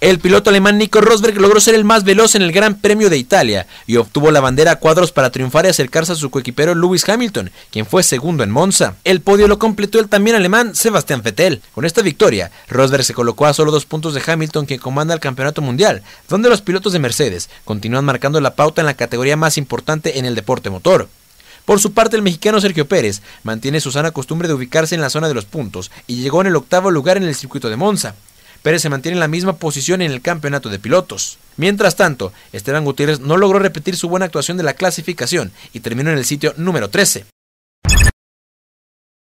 El piloto alemán Nico Rosberg logró ser el más veloz en el Gran Premio de Italia y obtuvo la bandera a cuadros para triunfar y acercarse a su coequipero Lewis Hamilton, quien fue segundo en Monza. El podio lo completó el también alemán Sebastián Vettel. Con esta victoria, Rosberg se colocó a solo dos puntos de Hamilton, quien comanda el Campeonato Mundial, donde los pilotos de Mercedes continúan marcando la pauta en la categoría más importante en el deporte motor. Por su parte, el mexicano Sergio Pérez mantiene su sana costumbre de ubicarse en la zona de los puntos y llegó en el octavo lugar en el circuito de Monza. Pérez se mantiene en la misma posición en el campeonato de pilotos. Mientras tanto, Esteban Gutiérrez no logró repetir su buena actuación de la clasificación y terminó en el sitio número 13.